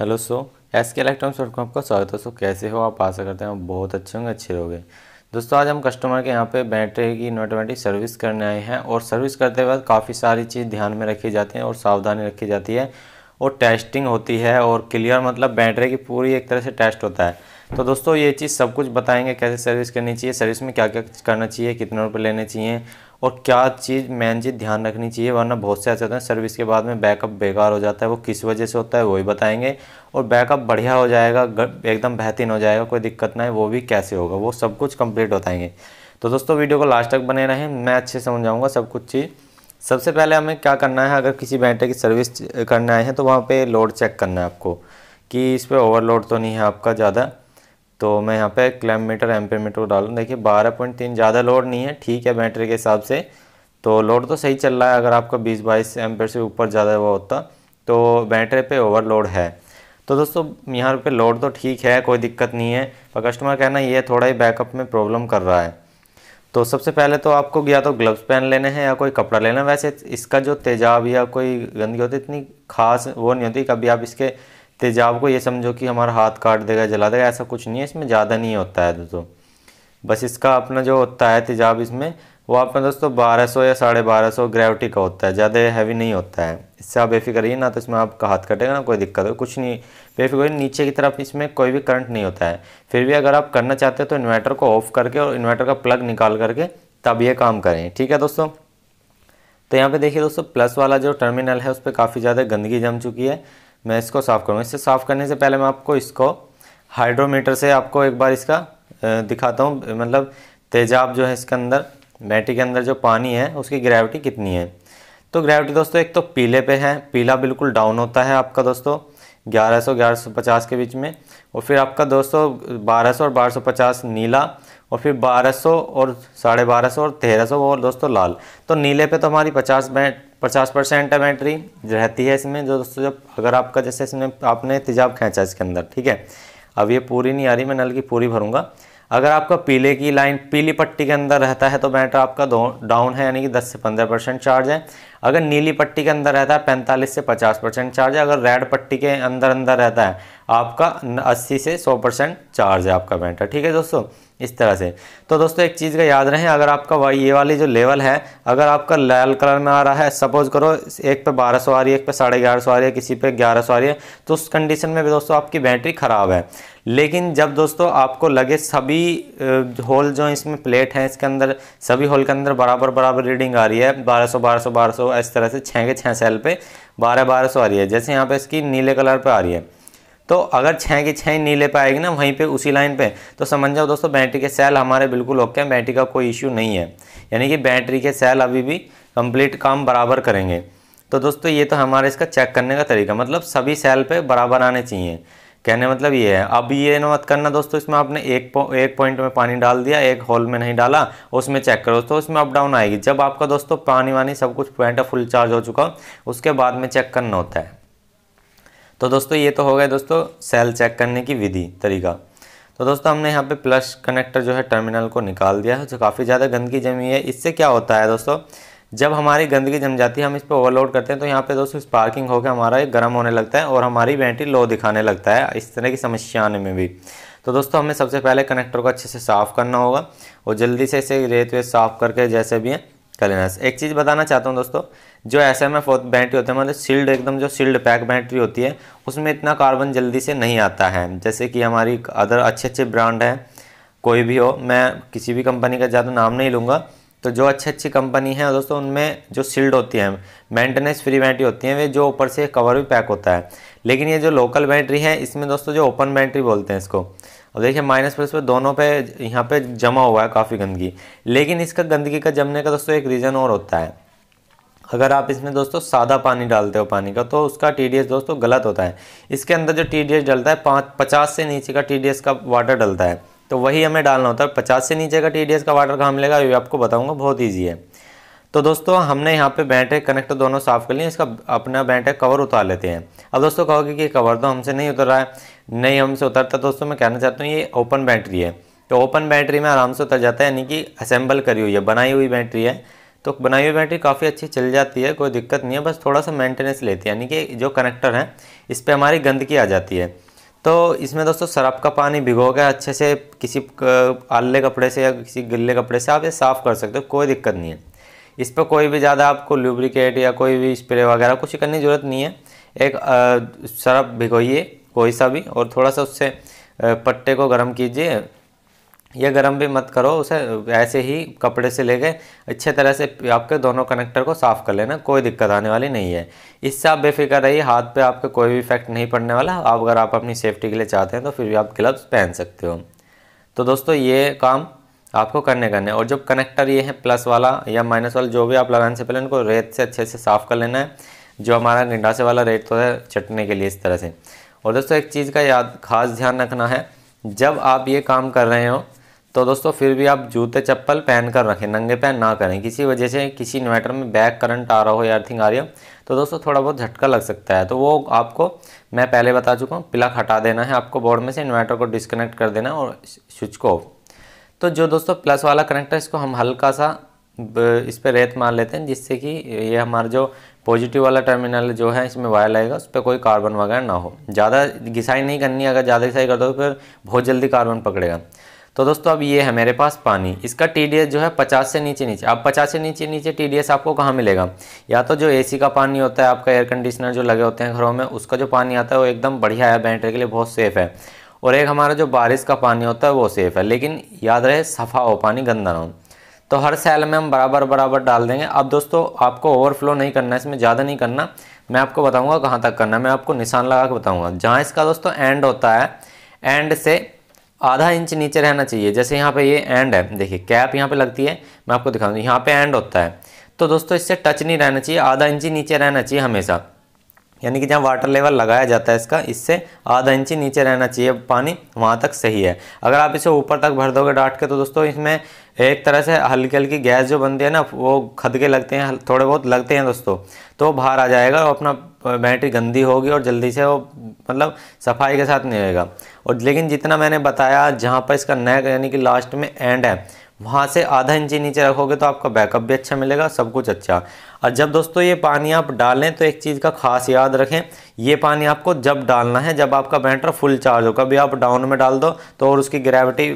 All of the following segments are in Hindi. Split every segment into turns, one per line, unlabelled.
hello so S K electronics dot com आपका स्वागत है सो कैसे हो आप आशा करते हैं बहुत अच्छे होंगे अच्छे रहोगे दोस्तों आज हम कस्टमर के यहाँ पे बैटरी की इन्वर्टरमेंटिक सर्विस करने आए हैं और सर्विस करते वक्त काफ़ी सारी चीज़ ध्यान में रखी जाती है और सावधानी रखी जाती है और टेस्टिंग होती है और क्लियर मतलब बैटरी की पूरी एक तरह से टेस्ट होता है तो दोस्तों ये चीज़ सब कुछ बताएंगे कैसे सर्विस करनी चाहिए सर्विस में क्या क्या करना चाहिए कितने रुपये लेने चाहिए और क्या चीज़ मेन चीज़ ध्यान रखनी चाहिए वरना बहुत से ऐसे होते हैं सर्विस के बाद में बैकअप बेकार हो जाता है वो किस वजह से होता है वही बताएंगे और बैकअप बढ़िया हो जाएगा एकदम बेहतरीन हो जाएगा कोई दिक्कत ना है वो भी कैसे होगा वो सब कुछ कंप्लीट बताएंगे तो दोस्तों वीडियो को लास्ट तक बने रहें मैं अच्छे समझाऊँगा सब कुछ चीज़ सबसे पहले हमें क्या करना है अगर किसी बैटरी की सर्विस करना है तो वहाँ पर लोड चेक करना है आपको कि इस पर ओवरलोड तो नहीं है आपका ज़्यादा तो मैं यहाँ पे क्लैम मीटर एम्पे मीटर डालूँ देखिए बारह पॉइंट तीन ज़्यादा लोड नहीं है ठीक है बैटरी के हिसाब से तो लोड तो सही चल रहा है अगर आपका बीस बाईस एम्पे से ऊपर ज़्यादा हुआ होता तो बैटरी पे ओवरलोड है तो दोस्तों यहाँ पे लोड तो ठीक है कोई दिक्कत नहीं है पर कस्टमर कहना ये थोड़ा ही बैकअप में प्रॉब्लम कर रहा है तो सबसे पहले तो आपको या तो ग्लव्स पहन लेने हैं या कोई कपड़ा लेना वैसे इसका जो तेजाब या कोई गंदगी होती इतनी खास वो नहीं होती कभी आप इसके तेजाब को ये समझो कि हमारा हाथ काट देगा जला देगा ऐसा कुछ नहीं है इसमें ज़्यादा नहीं होता है दोस्तों बस इसका अपना जो होता है तेजाब इसमें वो अपना दोस्तों बारह सौ या साढ़े बारह सौ ग्रेविटी का होता है ज़्यादा हैवी नहीं होता है इससे आप बेफिक्र ही ना तो इसमें आपका हाथ कटेगा ना कोई दिक्कत हो कुछ नहीं बेफिक्र नीचे की तरफ इसमें कोई भी करंट नहीं होता है फिर भी अगर आप करना चाहते हैं तो इन्वर्टर को ऑफ करके और इन्वर्टर का प्लग निकाल करके तब ये काम करें ठीक है दोस्तों तो यहाँ पर देखिए दोस्तों प्लस वाला जो टर्मिनल है उस पर काफ़ी ज़्यादा गंदगी जम चुकी है मैं इसको साफ़ करूँगा इससे साफ़ करने से पहले मैं आपको इसको हाइड्रोमीटर से आपको एक बार इसका दिखाता हूँ मतलब तेजाब जो है इसके अंदर बैटरी के अंदर जो पानी है उसकी ग्रेविटी कितनी है तो ग्रेविटी दोस्तों एक तो पीले पे है पीला बिल्कुल डाउन होता है आपका दोस्तों 1100 1150 के बीच में और फिर आपका दोस्तों 1200 और 1250 नीला और फिर 1200 और साढ़े बारह और 1300 और दोस्तों लाल तो नीले पे तो हमारी 50 बैट पचास परसेंट बैटरी रहती है इसमें जो दोस्तों जब अगर आपका जैसे इसमें आपने तेजाब खींचा इसके अंदर ठीक है अब ये पूरी नहीं आ रही मैं नल की पूरी भरूंगा अगर आपका पीले की लाइन पीली पट्टी के अंदर रहता है तो बैटर आपका डाउन है यानी कि 10 से 15 परसेंट चार्ज है अगर नीली पट्टी के अंदर रहता है पैंतालीस से पचास परसेंट चार्ज है अगर रेड पट्टी के अंदर अंदर रहता है आपका अस्सी से सौ परसेंट चार्ज है आपका बैटर ठीक है दोस्तों इस तरह से तो दोस्तों एक चीज़ का याद रहे अगर आपका वाई ये वाली जो लेवल है अगर आपका लाल कलर में आ रहा है सपोज करो एक पे बारह सौ आ रही है एक पे साढ़े ग्यारह सौ आ रही है किसी पे ग्यारह सौ आ रही है तो उस कंडीशन में भी दोस्तों आपकी बैटरी ख़राब है लेकिन जब दोस्तों आपको लगे सभी होल जो इसमें प्लेट हैं इसके अंदर सभी होल के अंदर बराबर बराबर रीडिंग आ रही है बारह सौ बारह सौ बारह सौ इस तरह से छः के छः सेल पे बारह बारह सौ आ रही है जैसे यहाँ पे इसकी नीले कलर पे आ रही है तो अगर छः की छः नीले पे आएगी ना वहीं पे उसी लाइन पे तो समझ जाओ दोस्तों बैटरी के सेल हमारे बिल्कुल ओके हैं बैटरी का कोई इश्यू नहीं है यानी कि बैटरी के सेल अभी भी कंप्लीट काम बराबर करेंगे तो दोस्तों ये तो हमारे इसका चेक करने का तरीका मतलब सभी सेल पर बराबर आने चाहिए कहने मतलब ये है अब ये ना मत करना दोस्तों इसमें आपने एक पो, एक पॉइंट में पानी डाल दिया एक होल में नहीं डाला उसमें चेक करो दोस्तों उसमें अप डाउन आएगी जब आपका दोस्तों पानी वानी सब कुछ पॉइंट फुल चार्ज हो चुका उसके बाद में चेक करना होता है तो दोस्तों ये तो हो गया दोस्तों सेल चेक करने की विधि तरीका तो दोस्तों हमने यहाँ पे प्लस कनेक्टर जो है टर्मिनल को निकाल दिया है जो काफ़ी ज़्यादा गंदगी जमी है इससे क्या होता है दोस्तों जब हमारी गंदगी जम जाती है हम इस पर ओवरलोड करते हैं तो यहाँ पे दोस्तों स्पार्किंग होकर हमारा गर्म होने लगता है और हमारी बैटरी लो दिखाने लगता है इस तरह की समस्या आने में भी तो दोस्तों हमें सबसे पहले कनेक्टर को अच्छे से साफ़ करना होगा और जल्दी से इसे रेत वेत साफ़ करके जैसे भी है कर लेना एक चीज़ बताना चाहता हूँ दोस्तों जो एस एम एफ बैटरी होती है मतलब सील्ड एकदम जो सील्ड पैक बैटरी होती है उसमें इतना कार्बन जल्दी से नहीं आता है जैसे कि हमारी अदर अच्छे अच्छे ब्रांड हैं कोई भी हो मैं किसी भी कंपनी का ज़्यादा नाम नहीं लूँगा तो जो अच्छी अच्छी कंपनी है दोस्तों उनमें जो सील्ड होती है मेंटेनेंस फ्री बैटरी होती है वे जो ऊपर से कवर भी पैक होता है लेकिन ये जो लोकल बैटरी है इसमें दोस्तों जो ओपन बैटरी बोलते हैं इसको अब देखिए माइनस प्लस पे दोनों पे यहाँ पे जमा हुआ है काफ़ी गंदगी लेकिन इसका गंदगी का जमने का दोस्तों एक रीज़न और होता है अगर आप इसमें दोस्तों सादा पानी डालते हो पानी का तो उसका टी दोस्तों गलत होता है इसके अंदर जो टी डलता है पाँच पचास से नीचे का टी का वाटर डलता है तो वही हमें डालना होता है पचास से नीचे का टी का वाटर कहाँ मिलेगा ये आपको बताऊँगा बहुत ईजी है तो दोस्तों हमने यहाँ पे बैटरी कनेक्टर दोनों साफ़ कर लिए इसका अपना बैटरी कवर उतार लेते हैं अब दोस्तों कहोगे कि कवर तो हमसे नहीं उतर रहा है नहीं हमसे उतरता तो दोस्तों मैं कहना चाहता हूँ ये ओपन बैटरी है तो ओपन बैटरी में आराम से उतर जाता है यानी कि असेंबल करी हुई है बनाई हुई बैटरी है तो बनाई हुई बैटरी काफ़ी अच्छी चल जाती है कोई दिक्कत नहीं है बस थोड़ा सा मेंटेनेंस लेती है यानी कि जो कनेक्टर है इस पर हमारी गंदगी आ जाती है तो इसमें दोस्तों सरफ का पानी भिगो के अच्छे से किसी आले कपड़े से या किसी गिले कपड़े से आप ये साफ़ कर सकते हो कोई दिक्कत नहीं है इस पर कोई भी ज़्यादा आपको लुब्रिकेट या कोई भी स्प्रे वगैरह कुछ करने की ज़रूरत नहीं है एक सरफ भिगोइए कोई सा भी और थोड़ा सा उससे पट्टे को गर्म कीजिए यह गर्म भी मत करो उसे ऐसे ही कपड़े से ले गए अच्छे तरह से आपके दोनों कनेक्टर को साफ़ कर लेना कोई दिक्कत आने वाली नहीं है इससे आप बेफिक्र रहिए हाथ पे आपके कोई भी इफेक्ट नहीं पड़ने वाला आप अगर आप अपनी सेफ्टी के लिए चाहते हैं तो फिर भी आप ग्लव्स पहन सकते हो तो दोस्तों ये काम आपको करने करने और जब कनेक्टर ये है प्लस वाला या माइनस वाला जो भी आप लगाने से पहले उनको रेत से अच्छे से साफ़ कर लेना है जो हमारा निंडासे वाला रेत तो है चटने के लिए इस तरह से और दोस्तों एक चीज़ का याद खास ध्यान रखना है जब आप ये काम कर रहे हो तो दोस्तों फिर भी आप जूते चप्पल पहन कर रखें नंगे पैर ना करें किसी वजह से किसी इन्वर्टर में बैक करंट आ रहा हो या अर्थिंग आ रही हो तो दोस्तों थोड़ा बहुत झटका लग सकता है तो वो आपको मैं पहले बता चुका हूँ प्लग हटा देना है आपको बोर्ड में से इन्वर्टर को डिस्कनेक्ट कर देना और स्विच को ऑफ तो जो दोस्तों प्लस वाला कनेक्टर इसको हम हल्का सा इस पर रेत मार लेते हैं जिससे कि ये हमारा जो पॉजिटिव वाला टर्मिनल जो है इसमें वायर लगेगा उस पर कोई कार्बन वगैरह ना हो ज़्यादा घिसाई नहीं करनी अगर ज़्यादा घिसाई कर दो तो फिर बहुत जल्दी कार्बन पकड़ेगा तो दोस्तों अब ये है मेरे पास पानी इसका टी जो है पचास से नीचे नीचे अब पचास से नीचे नीचे टी आपको कहाँ मिलेगा या तो जो ए का पानी होता है आपका एयर कंडीशनर जो लगे होते हैं घरों में उसका जो पानी आता है वो एकदम बढ़िया है बैटरी के लिए बहुत सेफ़ है और एक हमारा जो बारिश का पानी होता है वो सेफ़ है लेकिन याद रहे सफ़ा हो पानी गंदा ना हो तो हर सेल में हम बराबर बराबर डाल देंगे अब दोस्तों आपको ओवरफ्लो नहीं करना इसमें ज़्यादा नहीं करना मैं आपको बताऊंगा कहाँ तक करना मैं आपको निशान लगा के बताऊँगा जहाँ इसका दोस्तों एंड होता है एंड से आधा इंच नीचे रहना चाहिए जैसे यहाँ पे ये एंड है देखिए कैप यहाँ पे लगती है मैं आपको दिखा दूँ यहाँ पे एंड होता है तो दोस्तों इससे टच नहीं रहना चाहिए आधा इंच नीचे रहना चाहिए हमेशा यानी कि जहाँ वाटर लेवल लगाया जाता है इसका इससे आधा इंची नीचे रहना चाहिए पानी वहाँ तक सही है अगर आप इसे ऊपर तक भर दोगे डांट के तो दोस्तों इसमें एक तरह से हल्की हल्की गैस जो बनती है ना वो खदके लगते हैं थोड़े बहुत लगते हैं दोस्तों तो बाहर आ जाएगा और अपना बैटरी गंदी होगी और जल्दी से वो मतलब सफाई के साथ नहीं रहेगा और लेकिन जितना मैंने बताया जहाँ पर इसका नेक यानी कि लास्ट में एंड है वहाँ से आधा इंची नीचे रखोगे तो आपका बैकअप भी अच्छा मिलेगा सब कुछ अच्छा और जब दोस्तों ये पानी आप डालें तो एक चीज़ का खास याद रखें ये पानी आपको जब डालना है जब आपका बैटर फुल चार्ज हो कभी आप डाउन में डाल दो तो और उसकी ग्रेविटी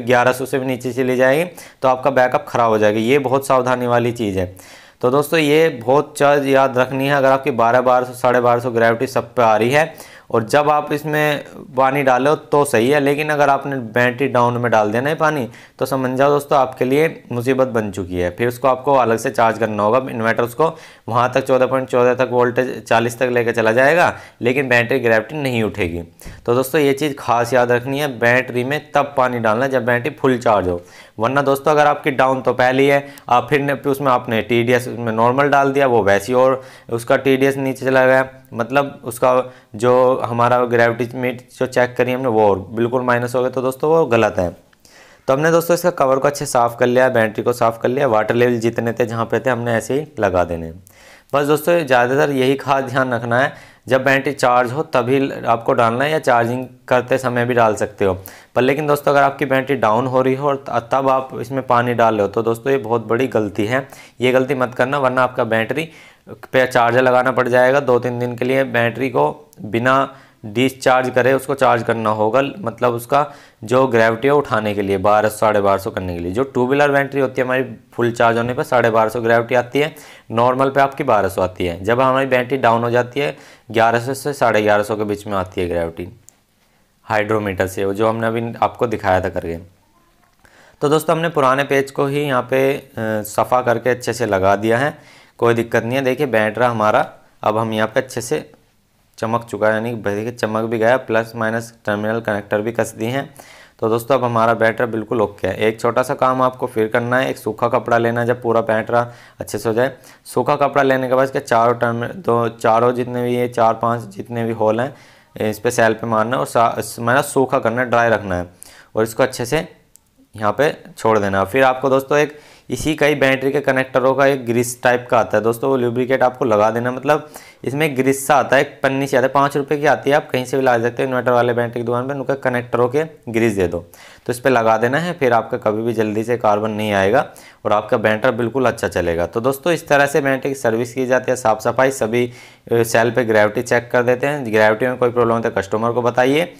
ग्यारह सौ से भी नीचे चली जाएगी तो आपका बैकअप ख़राब हो जाएगा ये बहुत सावधानी वाली चीज़ है तो दोस्तों ये बहुत चार्ज याद रखनी है अगर आपकी बारह बारह सौ साढ़े बारह सौ ग्रेविटी सब पे आ रही है और जब आप इसमें पानी डालो तो सही है लेकिन अगर आपने बैटरी डाउन में डाल देना है पानी तो समझ जाओ दोस्तों आपके लिए मुसीबत बन चुकी है फिर उसको आपको अलग से चार्ज करना होगा इन्वर्टर उसको वहाँ तक चौदह पॉइंट चौदह तक वोल्टेज चालीस तक लेकर चला जाएगा लेकिन बैटरी ग्रेविटी नहीं उठेगी तो दोस्तों ये चीज़ खास याद रखनी है बैटरी में तब पानी डालना जब बैटरी फुल चार्ज हो वरना दोस्तों अगर आपकी डाउन तो पहली है आप फिर उसमें आपने टी डी एस उसमें नॉर्मल डाल दिया वो वैसी और उसका टी डी एस नीचे चला गया मतलब उसका जो हमारा ग्रेविटी मीट जो चेक करी हमने वो और बिल्कुल माइनस हो गया तो दोस्तों वो गलत है तो हमने दोस्तों इसका कवर को अच्छे साफ़ कर लिया बैटरी को साफ़ कर लिया वाटर लेवल जितने थे जहाँ पे थे हमने ऐसे ही लगा देने बस दोस्तों ज़्यादातर यही खास ध्यान रखना है जब बैटरी चार्ज हो तभी आपको डालना है या चार्जिंग करते समय भी डाल सकते हो पर लेकिन दोस्तों अगर आपकी बैटरी डाउन हो रही हो और तब आप इसमें पानी डाल रहे हो तो दोस्तों ये बहुत बड़ी गलती है ये गलती मत करना वरना आपका बैटरी पे चार्जर लगाना पड़ जाएगा दो तीन दिन के लिए बैटरी को बिना डिस्चार्ज करे उसको चार्ज करना होगा मतलब उसका जो ग्रेविटी है उठाने के लिए बारह सौ साढ़े बारह सौ करने के लिए जो टू व्हीलर बैटरी होती है हमारी फुल चार्ज होने पर साढ़े बारह सौ ग्रेविटी आती है नॉर्मल पे आपकी बारह सौ आती है जब हमारी बैटरी डाउन हो जाती है ग्यारह सौ से साढ़े ग्यारह सौ के बीच में आती है ग्रेविटी हाइड्रोमीटर से जो हमने अभी आपको दिखाया था करके तो दोस्तों हमने पुराने पेज को ही यहाँ पर सफ़ा करके अच्छे से लगा दिया है कोई दिक्कत नहीं है देखिए बैटरा हमारा अब हम यहाँ पे अच्छे से चमक चुका है यानी देखिए चमक भी गया प्लस माइनस टर्मिनल कनेक्टर भी कस दिए हैं तो दोस्तों अब हमारा बैटरा बिल्कुल ओके है एक छोटा सा काम आपको फिर करना है एक सूखा कपड़ा लेना है जब पूरा बैटरा अच्छे से हो जाए सूखा कपड़ा लेने के बाद इसके चारों टर्म दो चारों जितने भी ये चार पाँच जितने भी होल हैं इस पर सेल पे मारना है और मैंने सूखा करना है ड्राई रखना है और इसको अच्छे से यहाँ पर छोड़ देना फिर आपको दोस्तों एक इसी का ही बैटरी के कनेक्टरों का एक ग्रिस टाइप का आता है दोस्तों वो लुब्रिकेट आपको लगा देना मतलब इसमें ग्रिस सा आता है एक पन्नी से आता है पाँच रुपये की आती है आप कहीं से भी ला सकते हो इन्वर्टर वाले बैटरी की दुकान पर उनका कनेक्टरों के ग्रिस दे दो तो इस पर लगा देना है फिर आपका कभी भी जल्दी से कार्बन नहीं आएगा और आपका बैटर बिल्कुल अच्छा चलेगा तो दोस्तों इस तरह से बैटरी की सर्विस की जाती है साफ़ सफाई सभी सेल पर ग्रेविटी चेक कर देते हैं ग्रेविटी में कोई प्रॉब्लम होता है कस्टमर तो को बताइए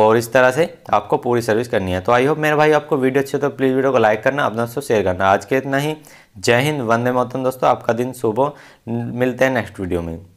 और इस तरह से आपको पूरी सर्विस करनी है तो आई होप मेरे भाई आपको वीडियो अच्छी हो तो प्लीज़ वीडियो को लाइक करना अपने दोस्तों शेयर करना आज के इतना ही जय हिंद वंदे मातरम दोस्तों आपका दिन सुबह मिलते हैं नेक्स्ट वीडियो में